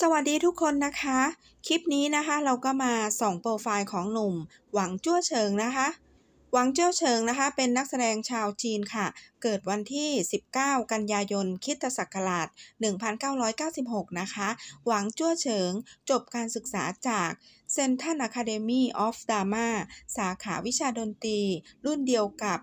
สวัสดีทุกคนนะคะ คลิปนี้นะคะเราก็มาส่องโปรไฟล์ของหนุ่ม หวังจ้วเฉิงนะคะ หวังจ้วเฉิงนะคะเป็นนักแสดงชาวจีนค่ะ เกิดวันที่ 19 กันยายนคิตศักราช1996 นะคะ หวังจ้วเฉิงจบการศึกษาจาก Central Academy of Drama สาขาวิชาดนตรี รุ่นเดียวกับ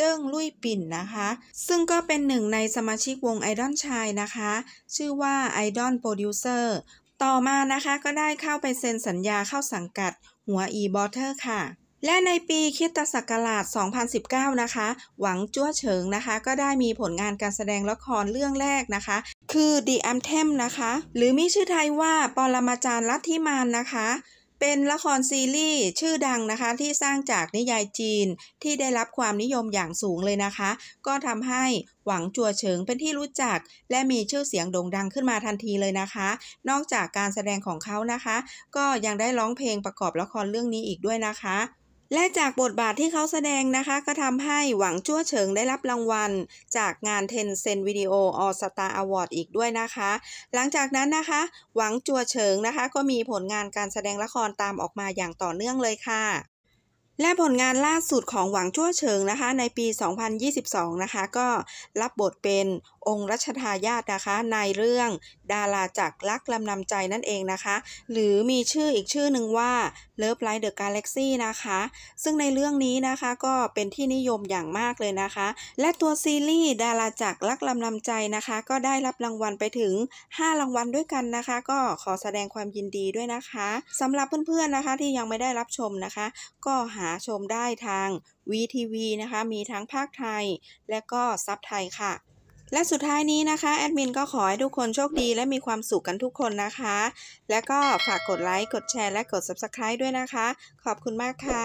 เจิ้งลุยปิ่นนะคะ ซึ่งก็เป็นหนึ่งในสมาชิกวงไอดอลชายนะคะ ชื่อว่าไอดอลโปรดิวเซอร์ ต่อมานะคะก็ได้เข้าไปเซ็นสัญญาเข้าสังกัดหัวอีบอเทอร์ค่ะ และในปีคิตศักราช2019 นะคะ หวังจั่วเฉิงนะคะ ก็ได้มีผลงานการแสดงละครเรื่องแรกนะคะ คือ The a m t e m นะคะ หรือมีชื่อไทยว่า ปรมาจารย์ลัทธิมานนะคะเป็นละครซีรีส์ชื่อดังนะคะที่สร้างจากนิยายจีนที่ได้รับความนิยมอย่างสูงเลยนะคะ ก็ทำให้หวังจัวเฉิงเป็นที่รู้จัก และมีชื่อเสียงโด่งดังขึ้นมาทันทีเลยนะคะ นอกจากการแสดงของเขานะคะ ก็ยังได้ร้องเพลงประกอบละครเรื่องนี้อีกด้วยนะคะและจากบทบาทที่เขาแสดงนะคะ ก็ทำให้หวังจั่วเฉิงได้รับรางวัล จากงาน ten Cent Video All Star Award อีกด้วยนะคะ หลังจากนั้นนะคะ หวังจั่วเฉิงนะคะ ก็มีผลงานการแสดงละครตามออกมาอย่างต่อเนื่องเลยค่ะและผลงานล่าสุดของหวังชั่วเฉิงนะคะ ในปี 2022นะคะก็รับบทเป็นองค์รัชทายาทนะคะในเรื่องดาราจักรักลำนำใจนั่นเองนะคะ หรือมีชื่ออีกชื่อหนึ่งว่าเลิฟไลท์เดอะกาแล็กซี่นะคะซึ่งในเรื่องนี้นะคะก็เป็นที่นิยมอย่างมากเลยนะคะ และตัวซีรีส์ดาราจักรักลำนำใจนะคะ ก็ได้รับรางวัลไปถึง 5 รางวัลด้วยกันนะคะ ก็ขอแสดงความยินดีด้วยนะคะสำหรับเพื่อนๆนะคะ ที่ยังไม่ได้รับชมนะคะ ก็หาาชมได้ทางวีทีวีนะคะ มีทั้งภาคไทยและก็ซับไทยค่ะ และสุดท้ายนี้นะคะ แอดมินก็ขอให้ทุกคนโชคดี และมีความสุขกันทุกคนนะคะ และก็ฝากกดไลค์ กดแชร์ และกด Subscribe ด้วยนะคะ ขอบคุณมากค่ะ